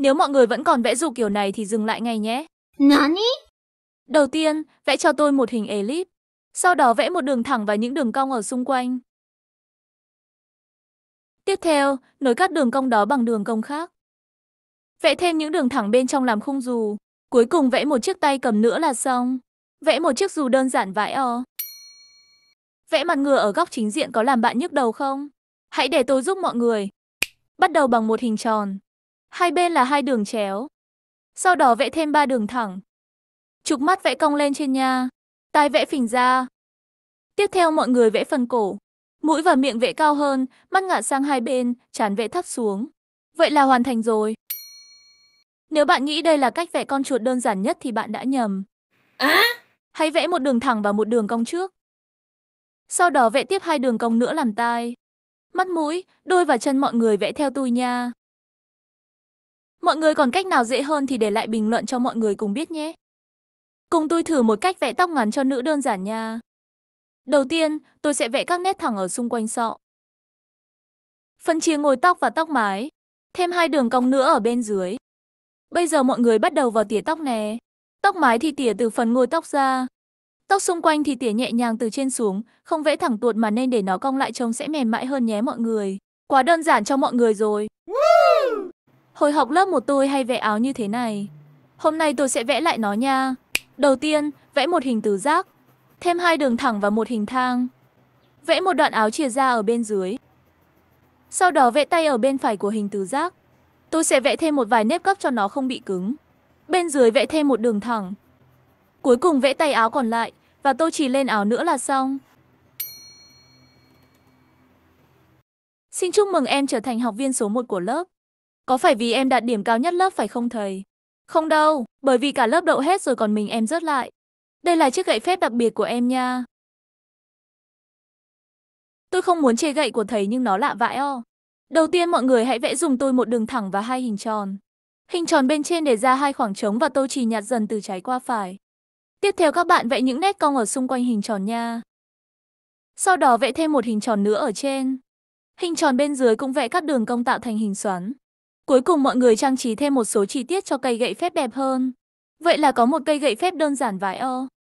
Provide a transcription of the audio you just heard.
Nếu mọi người vẫn còn vẽ dù kiểu này thì dừng lại ngay nhé. Nani? Đầu tiên, vẽ cho tôi một hình elip. Sau đó vẽ một đường thẳng và những đường cong ở xung quanh. Tiếp theo, nối các đường cong đó bằng đường cong khác. Vẽ thêm những đường thẳng bên trong làm khung dù. Cuối cùng vẽ một chiếc tay cầm nữa là xong. Vẽ một chiếc dù đơn giản vãi o. Vẽ mặt ngừa ở góc chính diện có làm bạn nhức đầu không? Hãy để tôi giúp mọi người. Bắt đầu bằng một hình tròn. Hai bên là hai đường chéo. Sau đó vẽ thêm ba đường thẳng. Trục mắt vẽ cong lên trên nha. Tai vẽ phình ra. Tiếp theo mọi người vẽ phần cổ. Mũi và miệng vẽ cao hơn, mắt ngả sang hai bên, chán vẽ thấp xuống. Vậy là hoàn thành rồi. Nếu bạn nghĩ đây là cách vẽ con chuột đơn giản nhất thì bạn đã nhầm. À? Hãy vẽ một đường thẳng và một đường cong trước. Sau đó vẽ tiếp hai đường cong nữa làm tai. Mắt mũi, đôi và chân mọi người vẽ theo tôi nha. Mọi người còn cách nào dễ hơn thì để lại bình luận cho mọi người cùng biết nhé. Cùng tôi thử một cách vẽ tóc ngắn cho nữ đơn giản nha. Đầu tiên, tôi sẽ vẽ các nét thẳng ở xung quanh sọ. Phân chia ngồi tóc và tóc mái. Thêm hai đường cong nữa ở bên dưới. Bây giờ mọi người bắt đầu vào tỉa tóc nè. Tóc mái thì tỉa từ phần ngôi tóc ra. Tóc xung quanh thì tỉa nhẹ nhàng từ trên xuống, không vẽ thẳng tuột mà nên để nó cong lại trông sẽ mềm mại hơn nhé mọi người. Quá đơn giản cho mọi người rồi. Hồi học lớp một tôi hay vẽ áo như thế này. Hôm nay tôi sẽ vẽ lại nó nha. Đầu tiên, vẽ một hình tứ giác, thêm hai đường thẳng và một hình thang. Vẽ một đoạn áo chia ra ở bên dưới. Sau đó vẽ tay ở bên phải của hình tứ giác. Tôi sẽ vẽ thêm một vài nếp gấp cho nó không bị cứng. Bên dưới vẽ thêm một đường thẳng. Cuối cùng vẽ tay áo còn lại và tôi chỉ lên áo nữa là xong. Xin chúc mừng em trở thành học viên số 1 của lớp. Có phải vì em đạt điểm cao nhất lớp phải không thầy? Không đâu, bởi vì cả lớp đậu hết rồi còn mình em rớt lại. Đây là chiếc gậy phép đặc biệt của em nha. Tôi không muốn chê gậy của thầy nhưng nó lạ vãi o. Đầu tiên mọi người hãy vẽ dùng tôi một đường thẳng và hai hình tròn. Hình tròn bên trên để ra hai khoảng trống và tô trì nhạt dần từ trái qua phải. Tiếp theo các bạn vẽ những nét cong ở xung quanh hình tròn nha. Sau đó vẽ thêm một hình tròn nữa ở trên. Hình tròn bên dưới cũng vẽ các đường cong tạo thành hình xoắn. Cuối cùng mọi người trang trí thêm một số chi tiết cho cây gậy phép đẹp hơn. Vậy là có một cây gậy phép đơn giản vài ơ.